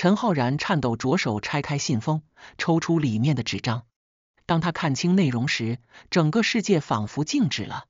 陈浩然颤抖着手拆开信封，抽出里面的纸张。当他看清内容时，整个世界仿佛静止了。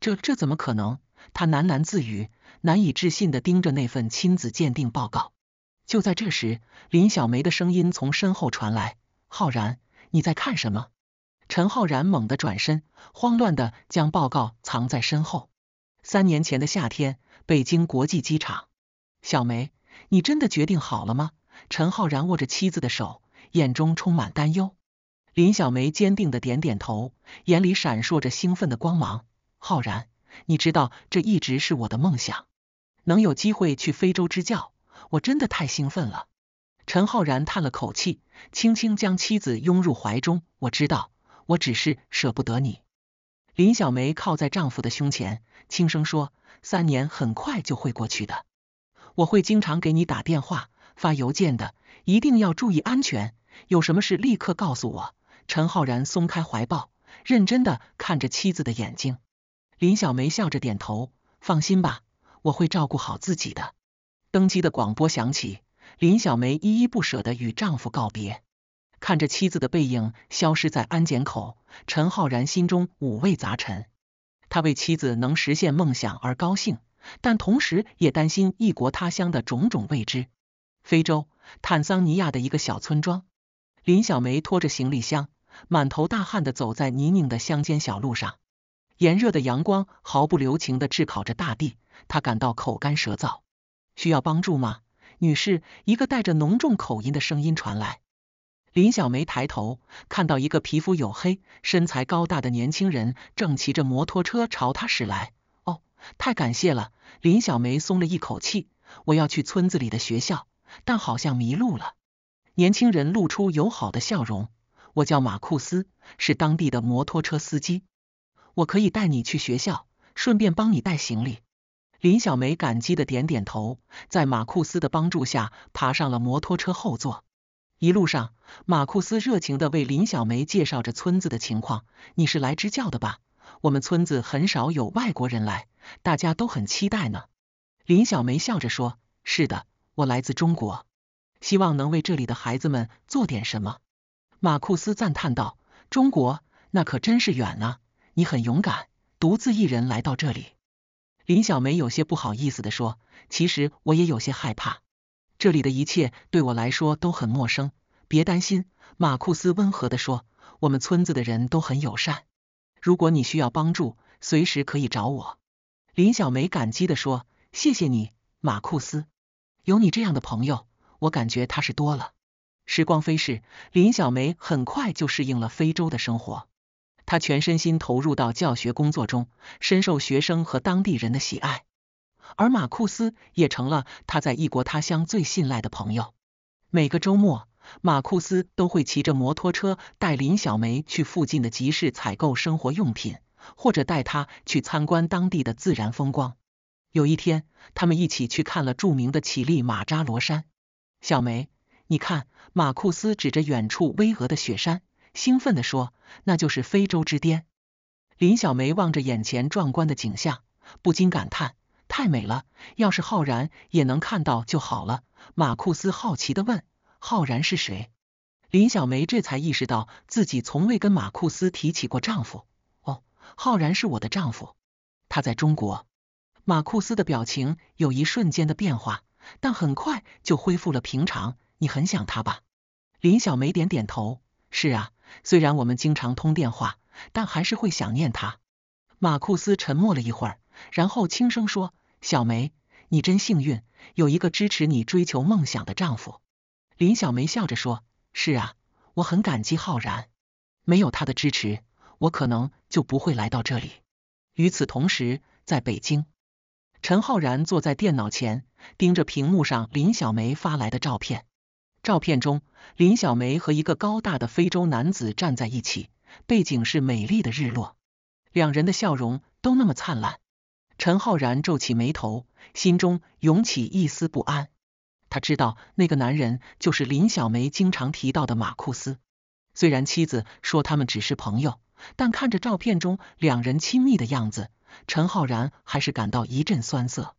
这这怎么可能？他喃喃自语，难以置信的盯着那份亲子鉴定报告。就在这时，林小梅的声音从身后传来：“浩然，你在看什么？”陈浩然猛地转身，慌乱的将报告藏在身后。三年前的夏天，北京国际机场，小梅，你真的决定好了吗？陈浩然握着妻子的手，眼中充满担忧。林小梅坚定的点点头，眼里闪烁着兴奋的光芒。浩然，你知道这一直是我的梦想，能有机会去非洲支教，我真的太兴奋了。陈浩然叹了口气，轻轻将妻子拥入怀中。我知道，我只是舍不得你。林小梅靠在丈夫的胸前，轻声说：“三年很快就会过去的，我会经常给你打电话。”发邮件的一定要注意安全，有什么事立刻告诉我。陈浩然松开怀抱，认真的看着妻子的眼睛。林小梅笑着点头，放心吧，我会照顾好自己的。登机的广播响起，林小梅依依不舍的与丈夫告别，看着妻子的背影消失在安检口，陈浩然心中五味杂陈。他为妻子能实现梦想而高兴，但同时也担心异国他乡的种种未知。非洲坦桑尼亚的一个小村庄，林小梅拖着行李箱，满头大汗的走在泥泞的乡间小路上。炎热的阳光毫不留情的炙烤着大地，她感到口干舌燥。需要帮助吗，女士？一个带着浓重口音的声音传来。林小梅抬头，看到一个皮肤黝黑、身材高大的年轻人正骑着摩托车朝她驶来。哦，太感谢了！林小梅松了一口气。我要去村子里的学校。但好像迷路了。年轻人露出友好的笑容：“我叫马库斯，是当地的摩托车司机，我可以带你去学校，顺便帮你带行李。”林小梅感激的点点头，在马库斯的帮助下爬上了摩托车后座。一路上，马库斯热情的为林小梅介绍着村子的情况：“你是来支教的吧？我们村子很少有外国人来，大家都很期待呢。”林小梅笑着说：“是的。”我来自中国，希望能为这里的孩子们做点什么。”马库斯赞叹道，“中国那可真是远啊！你很勇敢，独自一人来到这里。”林小梅有些不好意思的说：“其实我也有些害怕，这里的一切对我来说都很陌生。”别担心，马库斯温和的说：“我们村子的人都很友善，如果你需要帮助，随时可以找我。”林小梅感激的说：“谢谢你，马库斯。”有你这样的朋友，我感觉踏实多了。时光飞逝，林小梅很快就适应了非洲的生活，她全身心投入到教学工作中，深受学生和当地人的喜爱。而马库斯也成了她在异国他乡最信赖的朋友。每个周末，马库斯都会骑着摩托车带林小梅去附近的集市采购生活用品，或者带她去参观当地的自然风光。有一天，他们一起去看了著名的乞力马扎罗山。小梅，你看，马库斯指着远处巍峨的雪山，兴奋地说：“那就是非洲之巅。”林小梅望着眼前壮观的景象，不禁感叹：“太美了！要是浩然也能看到就好了。”马库斯好奇地问：“浩然是谁？”林小梅这才意识到自己从未跟马库斯提起过丈夫。哦，浩然是我的丈夫，他在中国。马库斯的表情有一瞬间的变化，但很快就恢复了平常。你很想他吧？林小梅点点头。是啊，虽然我们经常通电话，但还是会想念他。马库斯沉默了一会儿，然后轻声说：“小梅，你真幸运，有一个支持你追求梦想的丈夫。”林小梅笑着说：“是啊，我很感激浩然，没有他的支持，我可能就不会来到这里。”与此同时，在北京。陈浩然坐在电脑前，盯着屏幕上林小梅发来的照片。照片中，林小梅和一个高大的非洲男子站在一起，背景是美丽的日落，两人的笑容都那么灿烂。陈浩然皱起眉头，心中涌起一丝不安。他知道那个男人就是林小梅经常提到的马库斯。虽然妻子说他们只是朋友，但看着照片中两人亲密的样子。陈浩然还是感到一阵酸涩，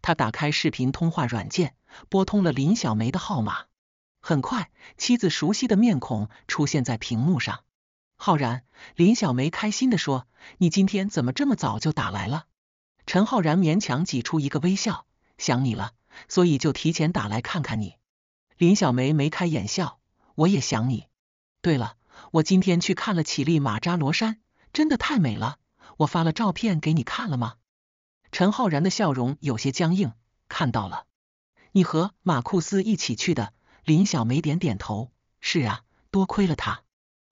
他打开视频通话软件，拨通了林小梅的号码。很快，妻子熟悉的面孔出现在屏幕上。浩然，林小梅开心地说：“你今天怎么这么早就打来了？”陈浩然勉强挤出一个微笑：“想你了，所以就提前打来看看你。”林小梅眉开眼笑：“我也想你。对了，我今天去看了乞力马扎罗山，真的太美了。”我发了照片给你看了吗？陈浩然的笑容有些僵硬。看到了，你和马库斯一起去的。林小梅点点头。是啊，多亏了他。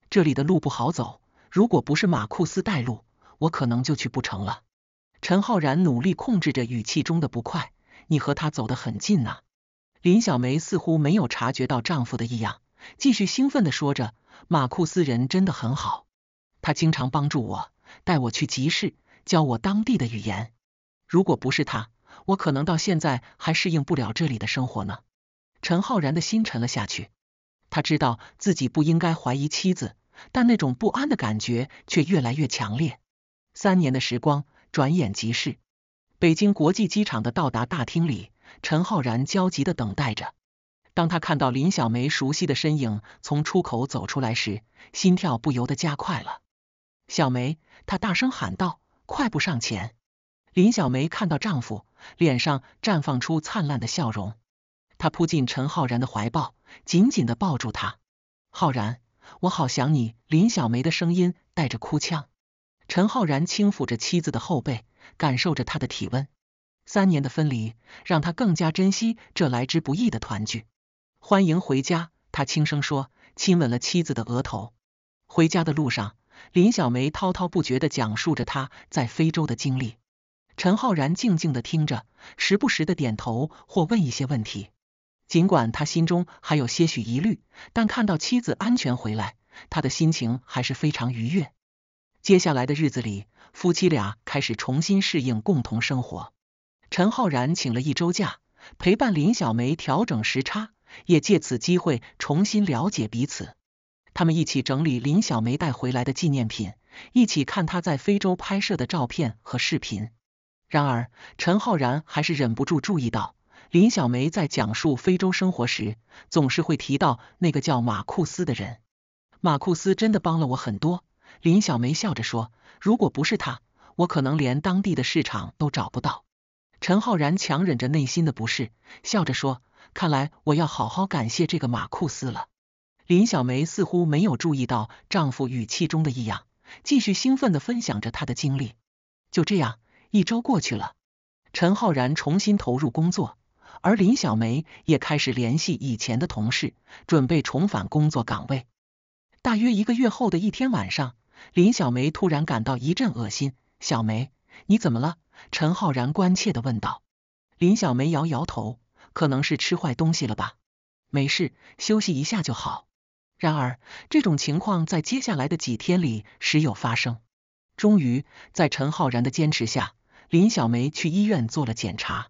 这里的路不好走，如果不是马库斯带路，我可能就去不成了。陈浩然努力控制着语气中的不快。你和他走得很近呐。林小梅似乎没有察觉到丈夫的异样，继续兴奋地说着：“马库斯人真的很好，他经常帮助我。”带我去集市，教我当地的语言。如果不是他，我可能到现在还适应不了这里的生活呢。陈浩然的心沉了下去，他知道自己不应该怀疑妻子，但那种不安的感觉却越来越强烈。三年的时光转眼即逝，北京国际机场的到达大厅里，陈浩然焦急的等待着。当他看到林小梅熟悉的身影从出口走出来时，心跳不由得加快了。小梅，他大声喊道：“快步上前！”林小梅看到丈夫，脸上绽放出灿烂的笑容。她扑进陈浩然的怀抱，紧紧的抱住他。“浩然，我好想你！”林小梅的声音带着哭腔。陈浩然轻抚着妻子的后背，感受着她的体温。三年的分离，让他更加珍惜这来之不易的团聚。欢迎回家，他轻声说，亲吻了妻子的额头。回家的路上。林小梅滔滔不绝的讲述着她在非洲的经历，陈浩然静静的听着，时不时的点头或问一些问题。尽管他心中还有些许疑虑，但看到妻子安全回来，他的心情还是非常愉悦。接下来的日子里，夫妻俩开始重新适应共同生活。陈浩然请了一周假，陪伴林小梅调整时差，也借此机会重新了解彼此。他们一起整理林小梅带回来的纪念品，一起看她在非洲拍摄的照片和视频。然而，陈浩然还是忍不住注意到，林小梅在讲述非洲生活时，总是会提到那个叫马库斯的人。马库斯真的帮了我很多，林小梅笑着说：“如果不是他，我可能连当地的市场都找不到。”陈浩然强忍着内心的不适，笑着说：“看来我要好好感谢这个马库斯了。”林小梅似乎没有注意到丈夫语气中的异样，继续兴奋的分享着她的经历。就这样，一周过去了，陈浩然重新投入工作，而林小梅也开始联系以前的同事，准备重返工作岗位。大约一个月后的一天晚上，林小梅突然感到一阵恶心。小梅，你怎么了？陈浩然关切的问道。林小梅摇摇头，可能是吃坏东西了吧。没事，休息一下就好。然而，这种情况在接下来的几天里时有发生。终于，在陈浩然的坚持下，林小梅去医院做了检查。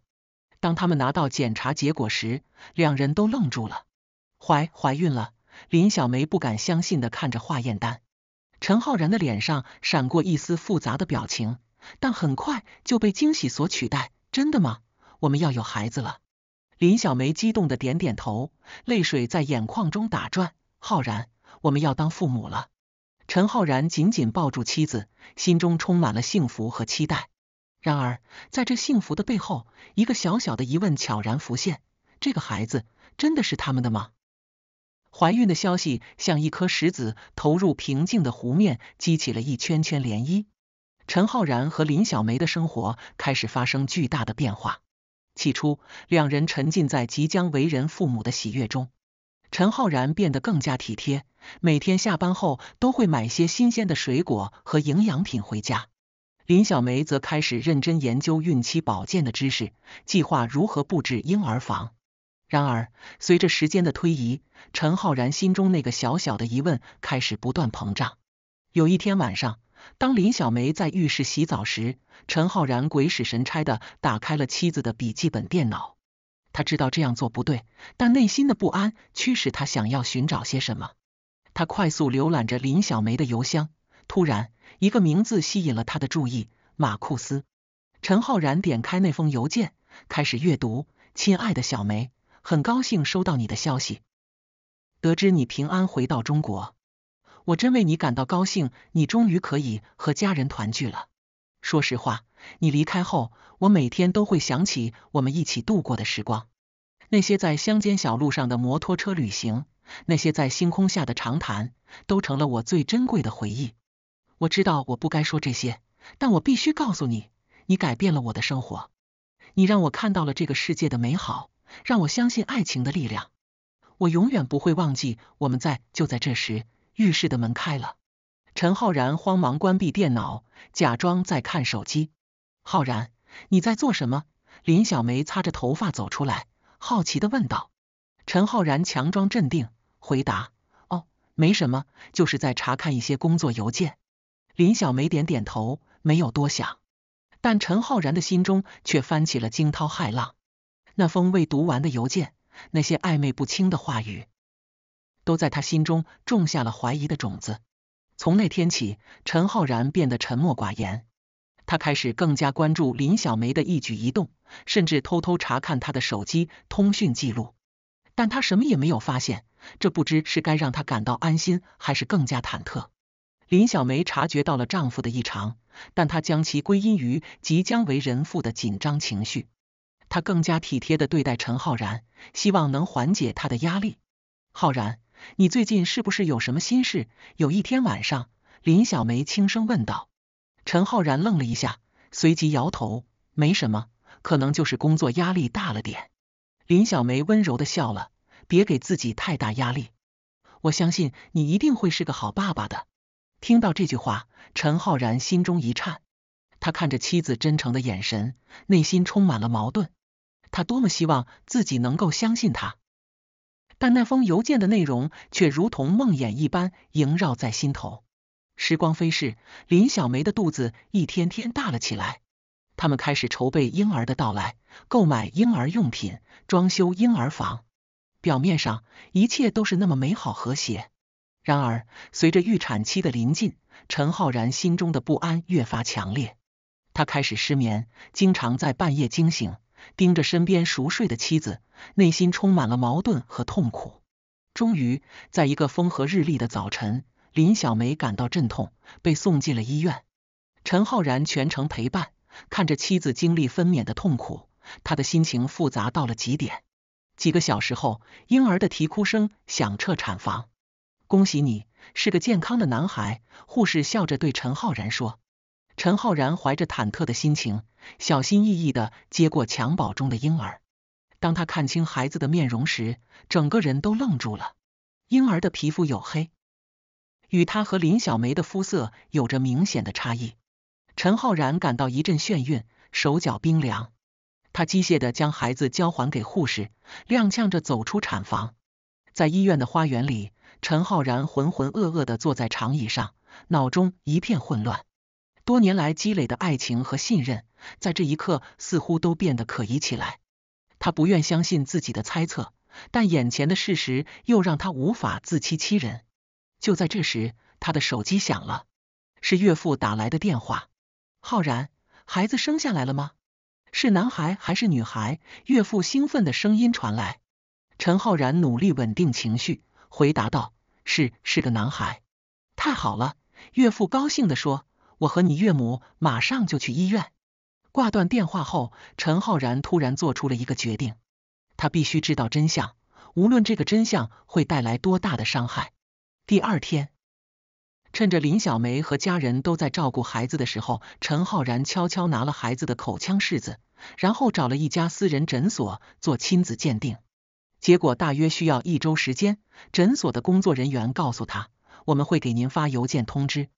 当他们拿到检查结果时，两人都愣住了，怀怀孕了。林小梅不敢相信的看着化验单，陈浩然的脸上闪过一丝复杂的表情，但很快就被惊喜所取代。真的吗？我们要有孩子了！林小梅激动的点点头，泪水在眼眶中打转。浩然，我们要当父母了！陈浩然紧紧抱住妻子，心中充满了幸福和期待。然而，在这幸福的背后，一个小小的疑问悄然浮现：这个孩子真的是他们的吗？怀孕的消息像一颗石子投入平静的湖面，激起了一圈圈涟漪。陈浩然和林小梅的生活开始发生巨大的变化。起初，两人沉浸在即将为人父母的喜悦中。陈浩然变得更加体贴，每天下班后都会买些新鲜的水果和营养品回家。林小梅则开始认真研究孕期保健的知识，计划如何布置婴儿房。然而，随着时间的推移，陈浩然心中那个小小的疑问开始不断膨胀。有一天晚上，当林小梅在浴室洗澡时，陈浩然鬼使神差的打开了妻子的笔记本电脑。他知道这样做不对，但内心的不安驱使他想要寻找些什么。他快速浏览着林小梅的邮箱，突然，一个名字吸引了他的注意——马库斯。陈浩然点开那封邮件，开始阅读：“亲爱的小梅，很高兴收到你的消息，得知你平安回到中国，我真为你感到高兴。你终于可以和家人团聚了。说实话。”你离开后，我每天都会想起我们一起度过的时光，那些在乡间小路上的摩托车旅行，那些在星空下的长谈，都成了我最珍贵的回忆。我知道我不该说这些，但我必须告诉你，你改变了我的生活，你让我看到了这个世界的美好，让我相信爱情的力量。我永远不会忘记。我们在就在这时，浴室的门开了，陈浩然慌忙关闭电脑，假装在看手机。浩然，你在做什么？林小梅擦着头发走出来，好奇的问道。陈浩然强装镇定，回答：“哦，没什么，就是在查看一些工作邮件。”林小梅点点头，没有多想。但陈浩然的心中却翻起了惊涛骇浪。那封未读完的邮件，那些暧昧不清的话语，都在他心中种下了怀疑的种子。从那天起，陈浩然变得沉默寡言。他开始更加关注林小梅的一举一动，甚至偷偷查看她的手机通讯记录，但他什么也没有发现。这不知是该让他感到安心，还是更加忐忑。林小梅察觉到了丈夫的异常，但她将其归因于即将为人父的紧张情绪。她更加体贴的对待陈浩然，希望能缓解他的压力。浩然，你最近是不是有什么心事？有一天晚上，林小梅轻声问道。陈浩然愣了一下，随即摇头：“没什么，可能就是工作压力大了点。”林小梅温柔的笑了：“别给自己太大压力，我相信你一定会是个好爸爸的。”听到这句话，陈浩然心中一颤，他看着妻子真诚的眼神，内心充满了矛盾。他多么希望自己能够相信他，但那封邮件的内容却如同梦魇一般萦绕在心头。时光飞逝，林小梅的肚子一天天大了起来。他们开始筹备婴儿的到来，购买婴儿用品，装修婴儿房。表面上一切都是那么美好和谐，然而随着预产期的临近，陈浩然心中的不安越发强烈。他开始失眠，经常在半夜惊醒，盯着身边熟睡的妻子，内心充满了矛盾和痛苦。终于，在一个风和日丽的早晨。林小梅感到阵痛，被送进了医院。陈浩然全程陪伴，看着妻子经历分娩的痛苦，他的心情复杂到了极点。几个小时后，婴儿的啼哭声响彻产房。恭喜你，是个健康的男孩！护士笑着对陈浩然说。陈浩然怀着忐忑的心情，小心翼翼地接过襁褓中的婴儿。当他看清孩子的面容时，整个人都愣住了。婴儿的皮肤黝黑。与他和林小梅的肤色有着明显的差异，陈浩然感到一阵眩晕，手脚冰凉。他机械地将孩子交还给护士，踉跄着走出产房。在医院的花园里，陈浩然浑浑噩噩的坐在长椅上，脑中一片混乱。多年来积累的爱情和信任，在这一刻似乎都变得可疑起来。他不愿相信自己的猜测，但眼前的事实又让他无法自欺欺人。就在这时，他的手机响了，是岳父打来的电话。浩然，孩子生下来了吗？是男孩还是女孩？岳父兴奋的声音传来。陈浩然努力稳定情绪，回答道：“是，是个男孩。”太好了，岳父高兴的说：“我和你岳母马上就去医院。”挂断电话后，陈浩然突然做出了一个决定，他必须知道真相，无论这个真相会带来多大的伤害。第二天，趁着林小梅和家人都在照顾孩子的时候，陈浩然悄悄拿了孩子的口腔拭子，然后找了一家私人诊所做亲子鉴定。结果大约需要一周时间。诊所的工作人员告诉他：“我们会给您发邮件通知。”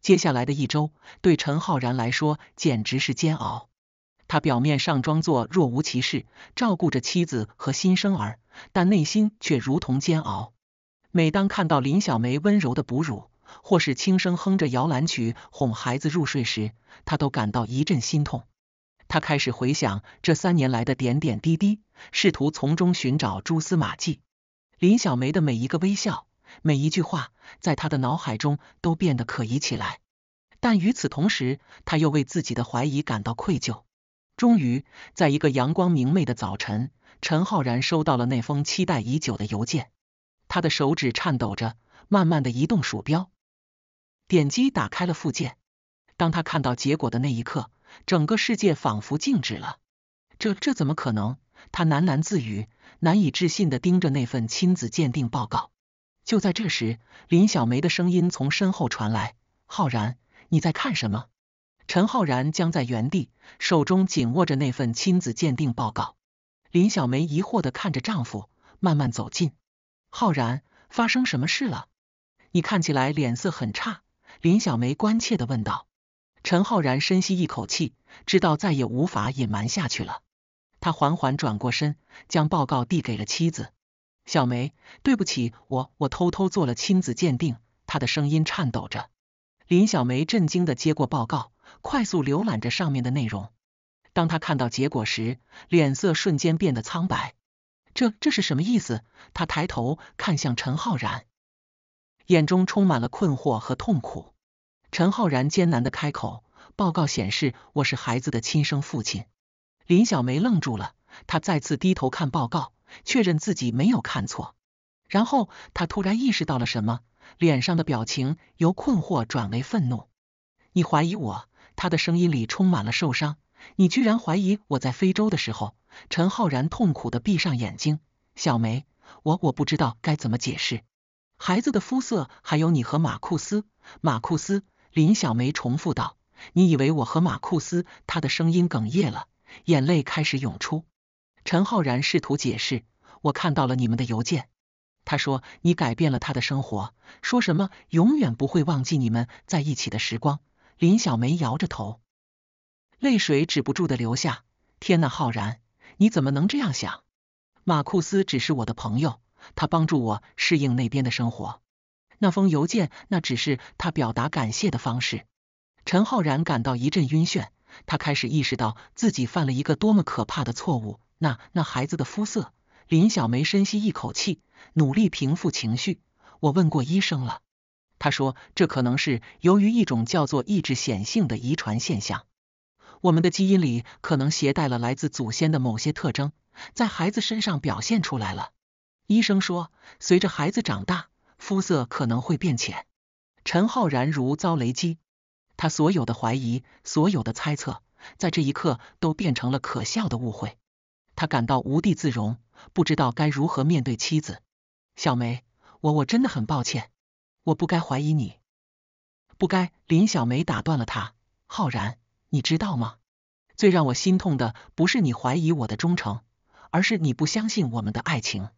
接下来的一周，对陈浩然来说简直是煎熬。他表面上装作若无其事，照顾着妻子和新生儿，但内心却如同煎熬。每当看到林小梅温柔的哺乳，或是轻声哼着摇篮曲哄孩子入睡时，他都感到一阵心痛。他开始回想这三年来的点点滴滴，试图从中寻找蛛丝马迹。林小梅的每一个微笑，每一句话，在他的脑海中都变得可疑起来。但与此同时，他又为自己的怀疑感到愧疚。终于，在一个阳光明媚的早晨，陈浩然收到了那封期待已久的邮件。他的手指颤抖着，慢慢的移动鼠标，点击打开了附件。当他看到结果的那一刻，整个世界仿佛静止了。这这怎么可能？他喃喃自语，难以置信的盯着那份亲子鉴定报告。就在这时，林小梅的声音从身后传来：“浩然，你在看什么？”陈浩然僵在原地，手中紧握着那份亲子鉴定报告。林小梅疑惑的看着丈夫，慢慢走近。浩然，发生什么事了？你看起来脸色很差。林小梅关切的问道。陈浩然深吸一口气，知道再也无法隐瞒下去了。他缓缓转过身，将报告递给了妻子。小梅，对不起，我我偷偷做了亲子鉴定。他的声音颤抖着。林小梅震惊的接过报告，快速浏览着上面的内容。当他看到结果时，脸色瞬间变得苍白。这这是什么意思？他抬头看向陈浩然，眼中充满了困惑和痛苦。陈浩然艰难的开口：“报告显示我是孩子的亲生父亲。”林小梅愣住了，她再次低头看报告，确认自己没有看错。然后她突然意识到了什么，脸上的表情由困惑转为愤怒。你怀疑我？他的声音里充满了受伤。你居然怀疑我在非洲的时候？陈浩然痛苦的闭上眼睛，小梅，我我不知道该怎么解释。孩子的肤色，还有你和马库斯，马库斯。林小梅重复道。你以为我和马库斯？他的声音哽咽了，眼泪开始涌出。陈浩然试图解释，我看到了你们的邮件。他说你改变了他的生活，说什么永远不会忘记你们在一起的时光。林小梅摇着头，泪水止不住的流下。天呐，浩然。你怎么能这样想？马库斯只是我的朋友，他帮助我适应那边的生活。那封邮件，那只是他表达感谢的方式。陈浩然感到一阵晕眩，他开始意识到自己犯了一个多么可怕的错误。那那孩子的肤色，林小梅深吸一口气，努力平复情绪。我问过医生了，他说这可能是由于一种叫做抑制显性的遗传现象。我们的基因里可能携带了来自祖先的某些特征，在孩子身上表现出来了。医生说，随着孩子长大，肤色可能会变浅。陈浩然如遭雷击，他所有的怀疑，所有的猜测，在这一刻都变成了可笑的误会。他感到无地自容，不知道该如何面对妻子小梅。我我真的很抱歉，我不该怀疑你。不该。林小梅打断了他，浩然。你知道吗？最让我心痛的不是你怀疑我的忠诚，而是你不相信我们的爱情。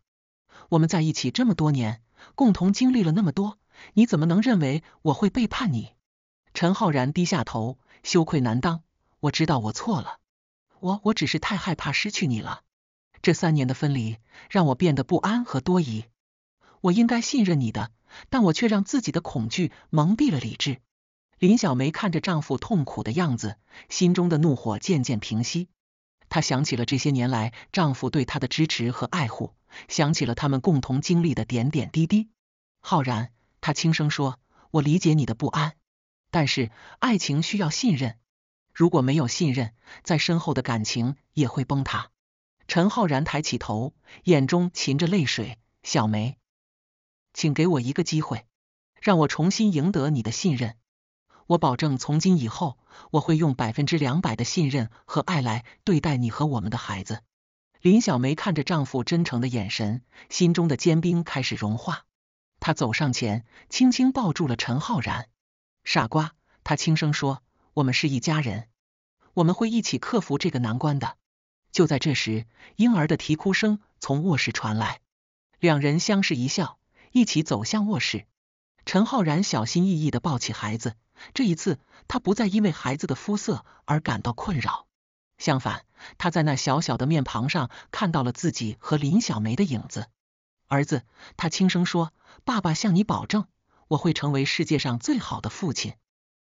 我们在一起这么多年，共同经历了那么多，你怎么能认为我会背叛你？陈浩然低下头，羞愧难当。我知道我错了，我我只是太害怕失去你了。这三年的分离让我变得不安和多疑。我应该信任你的，但我却让自己的恐惧蒙蔽了理智。林小梅看着丈夫痛苦的样子，心中的怒火渐渐平息。她想起了这些年来丈夫对她的支持和爱护，想起了他们共同经历的点点滴滴。浩然，她轻声说：“我理解你的不安，但是爱情需要信任，如果没有信任，在深厚的感情也会崩塌。”陈浩然抬起头，眼中噙着泪水：“小梅，请给我一个机会，让我重新赢得你的信任。”我保证，从今以后，我会用百分之两百的信任和爱来对待你和我们的孩子。林小梅看着丈夫真诚的眼神，心中的坚冰开始融化。她走上前，轻轻抱住了陈浩然。傻瓜，她轻声说：“我们是一家人，我们会一起克服这个难关的。”就在这时，婴儿的啼哭声从卧室传来。两人相视一笑，一起走向卧室。陈浩然小心翼翼地抱起孩子。这一次，他不再因为孩子的肤色而感到困扰。相反，他在那小小的面庞上看到了自己和林小梅的影子。儿子，他轻声说，爸爸向你保证，我会成为世界上最好的父亲。